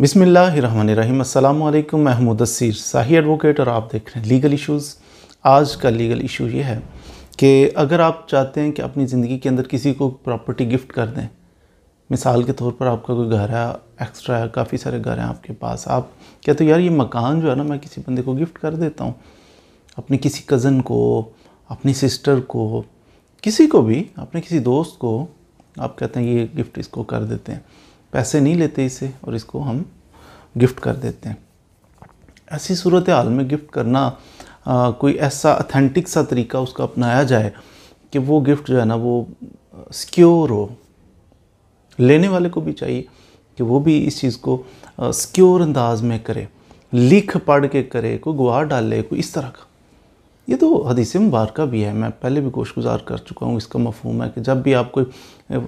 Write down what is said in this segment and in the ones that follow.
बिसमीम् अल्लाम महमूद असीर साही एडवोकेट और आप देख रहे हैं लीगल इश्यूज़ आज का लीगल इशू ये है कि अगर आप चाहते हैं कि अपनी ज़िंदगी के अंदर किसी को प्रॉपर्टी गिफ्ट कर दें मिसाल के तौर पर आपका कोई घर है एक्स्ट्रा है काफ़ी सारे घर हैं आपके पास आप कहते तो यार ये मकान जो है ना मैं किसी बंदे को गिफ्ट कर देता हूँ अपने किसी कज़न को अपनी सिस्टर को किसी को भी अपने किसी दोस्त को आप कहते हैं ये गिफ्ट इसको कर देते हैं पैसे नहीं लेते इसे और इसको हम गिफ्ट कर देते हैं ऐसी सूरत हाल में गिफ्ट करना आ, कोई ऐसा अथेंटिक सा तरीका उसका अपनाया जाए कि वो गिफ्ट जो है ना वो सिक्योर हो लेने वाले को भी चाहिए कि वो भी इस चीज़ को सिक्योर अंदाज में करे लिख पढ़ के करे कोई गुहार डाले कोई इस तरह का ये तो हदीस मुबारक भी है मैं पहले भी कोश गुजार कर चुका हूँ इसका मफहम है कि जब भी आप कोई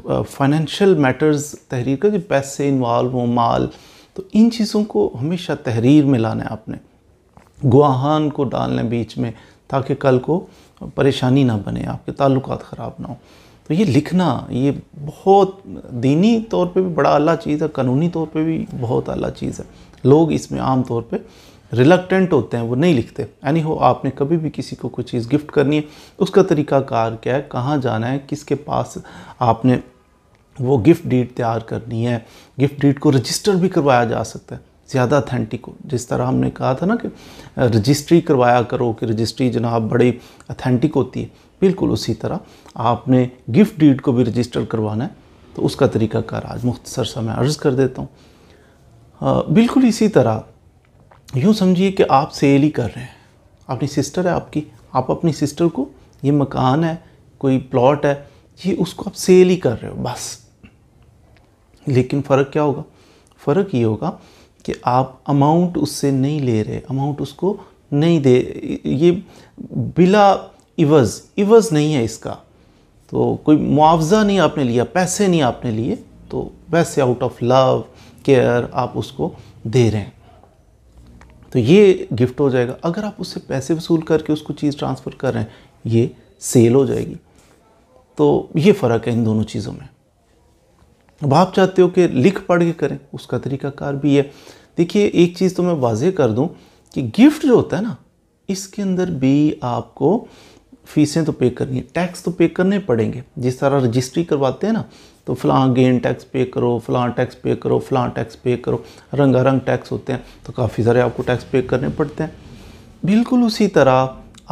फाइनेंशियल मैटर्स तहरीर का पैसे इन्वॉल्व हों माल तो इन चीज़ों को हमेशा तहरीर में लाना है आपने गुआहान को डालना बीच में ताकि कल को परेशानी ना बने आपके ताल्लुक ख़राब ना हो तो ये लिखना ये बहुत दीनी तौर पे भी बड़ा अला चीज़ है कानूनी तौर पे भी बहुत अला चीज़ है लोग इसमें आम तौर पे रिलकटेंट होते हैं वो नहीं लिखते यानी हो आपने कभी भी किसी को कोई चीज़ गिफ्ट करनी है उसका तरीका कार क्या है कहाँ जाना है किसके पास आपने वो गिफ्ट डीड तैयार करनी है गिफ्ट डीड को रजिस्टर भी करवाया जा सकता है ज़्यादा अथेंटिक हो जिस तरह हमने कहा था ना कि रजिस्ट्री करवाया करो कि रजिस्ट्री जनाब बड़ी अथेंटिक होती है बिल्कुल उसी तरह आपने गिफ्ट डीड को भी रजिस्टर करवाना है तो उसका तरीका कार आज मुख्तसर सा मैं अर्ज़ कर देता हूँ बिल्कुल इसी तरह यूँ समझिए कि आप सेल ही कर रहे हैं अपनी सिस्टर है आपकी आप अपनी सिस्टर को ये मकान है कोई प्लॉट है ये उसको आप सेल ही कर रहे हो बस लेकिन फ़र्क क्या होगा फ़र्क ये होगा कि आप अमाउंट उससे नहीं ले रहे अमाउंट उसको नहीं दे ये बिला इवज़ इवज़ नहीं है इसका तो कोई मुआवजा नहीं आपने लिया पैसे नहीं आपने लिए तो वैसे आउट ऑफ लव केयर आप उसको दे रहे हैं तो ये गिफ्ट हो जाएगा अगर आप उससे पैसे वसूल करके उसको चीज़ ट्रांसफ़र कर रहे हैं ये सेल हो जाएगी तो ये फ़र्क है इन दोनों चीज़ों में अब आप चाहते हो कि लिख पढ़ के करें उसका तरीकाकार भी है देखिए एक चीज़ तो मैं वाजह कर दूँ कि गिफ्ट जो होता है ना इसके अंदर भी आपको फीसें तो पे करनी है टैक्स तो पे करने पड़ेंगे जिस तरह रजिस्ट्री करवाते हैं ना तो फ़लाँ गेन टैक्स पे करो फलां टैक्स पे करो फलां टैक्स पे करो रंगारंग टैक्स होते हैं तो काफ़ी सारे आपको टैक्स पे करने पड़ते हैं बिल्कुल उसी तरह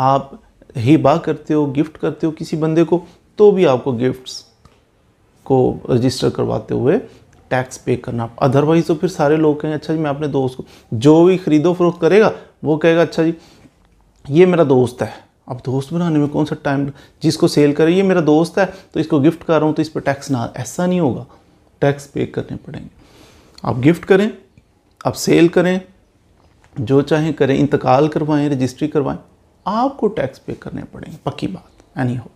आप हिबा करते हो गिफ्ट करते हो किसी बंदे को तो भी आपको गिफ्ट्स को रजिस्टर करवाते हुए टैक्स पे करना अदरवाइज़ तो फिर सारे लोग कहेंगे अच्छा जी मैं अपने दोस्त को जो भी ख़रीदो फरोख करेगा वो कहेगा अच्छा जी ये मेरा दोस्त है अब दोस्त बनाने में कौन सा टाइम जिसको सेल करें ये मेरा दोस्त है तो इसको गिफ्ट कर रहा हूँ तो इस पर टैक्स ना ऐसा नहीं होगा टैक्स पे करने पड़ेंगे आप गिफ्ट करें आप सेल करें जो चाहें करें इंतकाल करवाएं रजिस्ट्री करवाएं आपको टैक्स पे करने पड़ेंगे पक्की बात एनी हो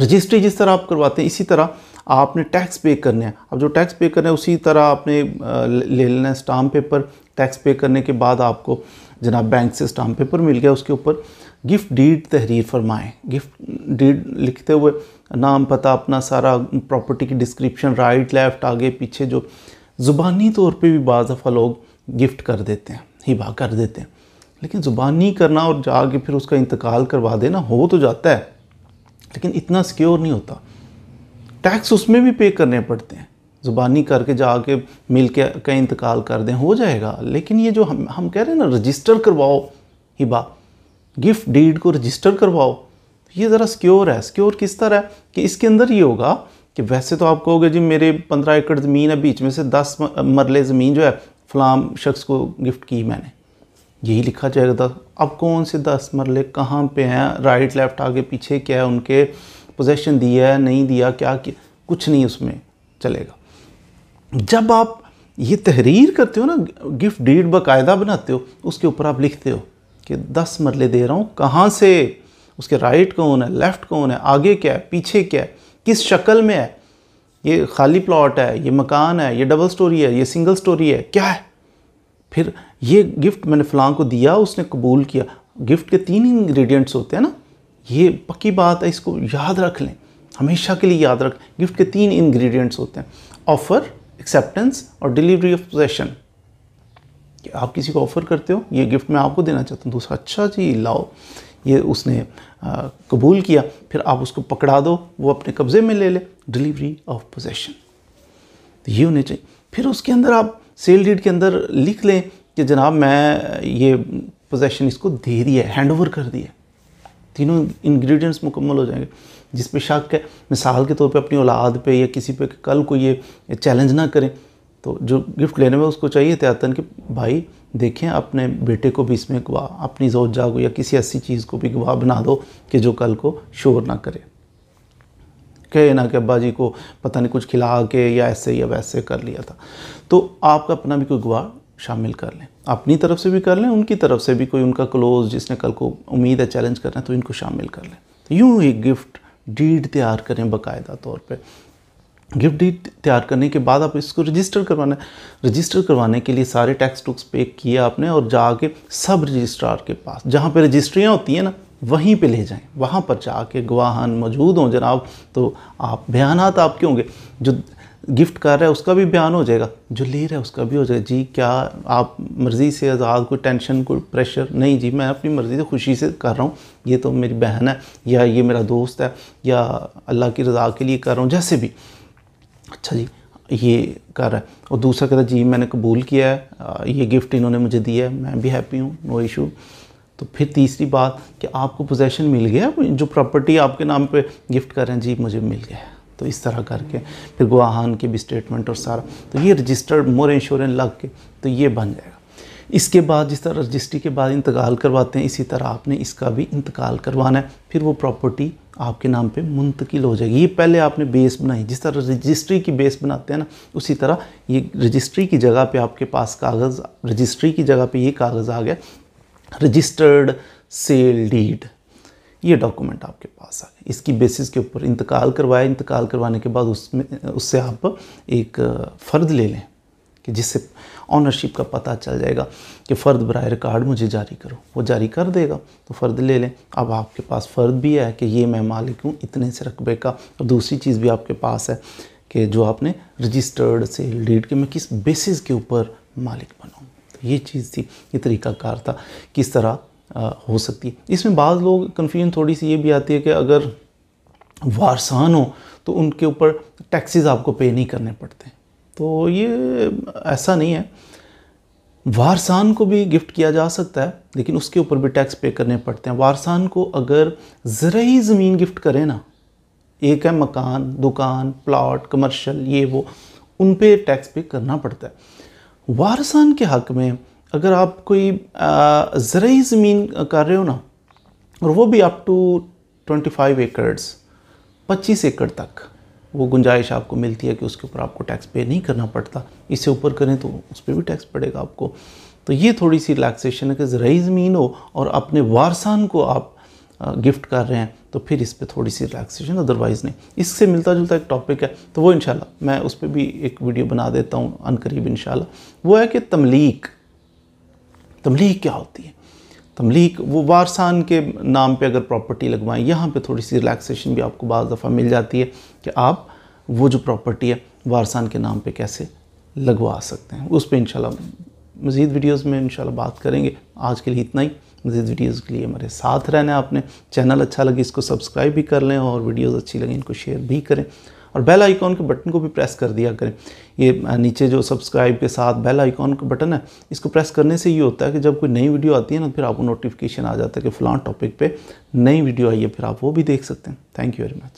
रजिस्ट्री जिस तरह आप करवाते हैं इसी तरह आपने टैक्स पे करने हैं अब जो टैक्स पे करने हैं उसी तरह आपने ले लेना है स्टाम्प पेपर टैक्स पे करने के बाद आपको जनाब बैंक से स्टाम्प पेपर मिल गया उसके ऊपर गिफ्ट डीड तहरीर फरमाएँ गिफ्ट डीड लिखते हुए नाम पता अपना सारा प्रॉपर्टी की डिस्क्रिप्शन राइट लेफ़्ट आगे पीछे जो ज़ुबानी तौर पे भी बाज़ दफ़ा लोग गिफ्ट कर देते हैं हिबा कर देते हैं लेकिन ज़ुबानी करना और जाके फिर उसका इंतकाल करवा देना हो तो जाता है लेकिन इतना सिक्योर नहीं होता टैक्स उसमें भी पे करने पड़ते हैं ज़ुबानी करके जाके मिल के का इंतकाल कर दें हो जाएगा लेकिन ये जो हम हम कह रहे हैं ना रजिस्टर करवाओ हिबा गिफ्ट डीड को रजिस्टर करवाओ ये ज़रा सिक्योर है सिक्योर किस तरह है? कि इसके अंदर ये होगा कि वैसे तो आप कहोगे जी मेरे पंद्रह एकड़ ज़मीन है बीच में से दस मरले ज़मीन जो है फ़लाम शख्स को गिफ्ट की मैंने यही लिखा जाएगा अब कौन से दस मरले कहाँ पे हैं राइट लेफ़्ट आगे पीछे क्या है उनके पोजेशन दिया है नहीं दिया क्या किया कुछ नहीं उसमें चलेगा जब आप ये तहरीर करते हो ना गिफ्ट डीड बाकायदा बनाते हो उसके ऊपर आप लिखते हो कि दस मरले दे रहा हूँ कहाँ से उसके राइट कौन है लेफ़्ट कौन है आगे क्या है पीछे क्या है किस शक्ल में है ये खाली प्लॉट है ये मकान है ये डबल स्टोरी है ये सिंगल स्टोरी है क्या है फिर ये गिफ्ट मैंने फलां को दिया उसने कबूल किया गिफ्ट के तीन इंग्रेडिएंट्स होते हैं ना ये पक्की बात है इसको याद रख लें हमेशा के लिए याद रख गिफ्ट के तीन इंग्रेडिएंट्स होते हैं ऑफ़र एक्सेप्टेंस और डिलीवरी ऑफ पोजेशन कि आप किसी को ऑफ़र करते हो ये गिफ्ट मैं आपको देना चाहता हूँ दूसरा अच्छा जी लाओ ये उसने कबूल किया फिर आप उसको पकड़ा दो वो अपने कब्ज़े में ले ले डिलीवरी ऑफ पोजेशन तो ये होने चाहिए फिर उसके अंदर आप सेल डीड के अंदर लिख लें कि जनाब मैं ये पोजेशन इसको दे दिया है हैंड ओवर कर दिया तीनों इंग्रेडिएंट्स मुकम्मल हो जाएंगे जिस पे शक है मिसाल के तौर पे अपनी औलाद पे या किसी पे कल को ये चैलेंज ना करें तो जो गिफ्ट लेने में उसको चाहिए त्यातन कि भाई देखें अपने बेटे को भी इसमें गवाह अपनी जो जागो या किसी ऐसी चीज़ को भी गवाह बना दो कि जो कल को शोर ना करे कहे ना कि अब्बा जी को पता नहीं कुछ खिला के या ऐसे या वैसे कर लिया था तो आपका अपना भी कोई गवाह शामिल कर लें अपनी तरफ से भी कर लें उनकी तरफ से भी कोई उनका क्लोज जिसने कल को उम्मीद है चैलेंज करना है तो इनको शामिल कर लें तो यूँ ही गिफ्ट डीड तैयार करें बाकायदा तौर पर गिफ्ट डीट तैयार करने के बाद आप इसको रजिस्टर करवाना है रजिस्टर करवाने के लिए सारे टैक्स टुक्स पे किए आपने और जाके सब रजिस्ट्रार के पास जहाँ पे रजिस्ट्रियाँ होती हैं ना वहीं पे ले जाएं वहाँ पर जाके गवाहन मौजूद हों जनाब तो आप बयान आपके होंगे जो गिफ्ट कर रहा है उसका भी बयान हो जाएगा जो ले रहा है उसका भी हो जाएगा जी क्या आप मर्ज़ी से आज़ाद कोई टेंशन कोई प्रेशर नहीं जी मैं अपनी मर्ज़ी से खुशी से कर रहा हूँ ये तो मेरी बहन है या ये मेरा दोस्त है या अल्लाह की रज़ा के लिए कर रहा हूँ जैसे भी अच्छा जी ये कर रहा है और दूसरा कहता जी मैंने कबूल किया है ये गिफ्ट इन्होंने मुझे दिया है मैं भी हैप्पी हूँ नो इशू तो फिर तीसरी बात कि आपको पोजेशन मिल गया जो प्रॉपर्टी आपके नाम पे गिफ्ट कर रहे हैं जी मुझे मिल गया तो इस तरह करके फिर गुआहान के भी स्टेटमेंट और सारा तो ये रजिस्टर्ड मोर इंश्योरेंस लग के तो ये बन जाएगा इसके बाद जिस तरह रजिस्ट्री के बाद इंतकाल करवाते हैं इसी तरह आपने इसका भी इंतकाल करवाना है फिर वो प्रॉपर्टी आपके नाम पे मुंतकिल हो जाएगी ये पहले आपने बेस बनाई जिस तरह रजिस्ट्री की बेस बनाते हैं ना उसी तरह ये रजिस्ट्री की जगह पे आपके पास कागज़ रजिस्ट्री की जगह पे ये कागज़ आ गया रजिस्टर्ड सेल डीड ये डॉक्यूमेंट आपके पास आ गया इसकी बेसिस के ऊपर इंतकाल करवाया इंतकाल करवाने के बाद उसमें उससे आप एक फ़र्द ले लें कि जिससे ऑनरशिप का पता चल जाएगा कि फ़र्द बर कार्ड मुझे जारी करो वो जारी कर देगा तो फ़र्द ले लें अब आपके पास फ़र्द भी है कि ये मैं मालिक हूँ इतने से रकबे का और दूसरी चीज़ भी आपके पास है कि जो आपने रजिस्टर्ड से लीड के मैं किस बेसिस के ऊपर मालिक बनाऊँ तो ये चीज़ थी ये तरीकाकार था किस तरह आ, हो सकती है इसमें बाद लोग कन्फ्यूजन थोड़ी सी ये भी आती है कि अगर वारसान हो तो उनके ऊपर टैक्सेस आपको पे नहीं करने पड़ते तो ये ऐसा नहीं है वारसान को भी गिफ्ट किया जा सकता है लेकिन उसके ऊपर भी टैक्स पे करने पड़ते हैं वारसान को अगर ज़रूरी ज़मीन गिफ्ट करें ना एक है मकान दुकान प्लाट कमर्शल ये वो उन पर टैक्स पे करना पड़ता है वारसान के हक में अगर आप कोई ज़रूरी ज़मीन कर रहे हो ना और वो भी अप टू ट्वेंटी फाइव एकड़स पच्चीस एकड़ तक वो गुंजाइश आपको मिलती है कि उसके ऊपर आपको टैक्स पे नहीं करना पड़ता इससे ऊपर करें तो उस पर भी टैक्स पड़ेगा आपको तो ये थोड़ी सी रिलैक्सेशन है कि ज़रा ज़मीन हो और अपने वारसान को आप गिफ्ट कर रहे हैं तो फिर इस पर थोड़ी सी रिलैक्सेशन अदरवाइज़ नहीं इससे मिलता जुलता एक टॉपिक है तो वो इन मैं उस पर भी एक वीडियो बना देता हूँ अनकरीब इन वो है कि तमलीक तमलीक क्या होती है तमलीक वो वारसान के नाम पे अगर प्रॉपर्टी लगवाएं यहाँ पे थोड़ी सी रिलैक्सेशन भी आपको बज़ दफ़ा मिल जाती है कि आप वो जो प्रॉपर्टी है वारसान के नाम पे कैसे लगवा सकते हैं उस पर इंशाल्लाह मज़ीद वीडियोज़ में इंशाल्लाह बात करेंगे आज के लिए इतना ही मज़ीद वीडियोज़ के लिए हमारे साथ रहना है आपने चैनल अच्छा लगे इसको सब्सक्राइब भी कर लें और वीडियोज़ अच्छी लगे इनको शेयर भी करें और बेल आइकॉन के बटन को भी प्रेस कर दिया करें ये नीचे जो सब्सक्राइब के साथ बेल आइकॉन का बटन है इसको प्रेस करने से ये होता है कि जब कोई नई वीडियो आती है ना फिर आपको नोटिफिकेशन आ जाता है कि फ़लाँ टॉपिक पर नई वीडियो आई है फिर आप वो भी देख सकते हैं थैंक यू वेरी मच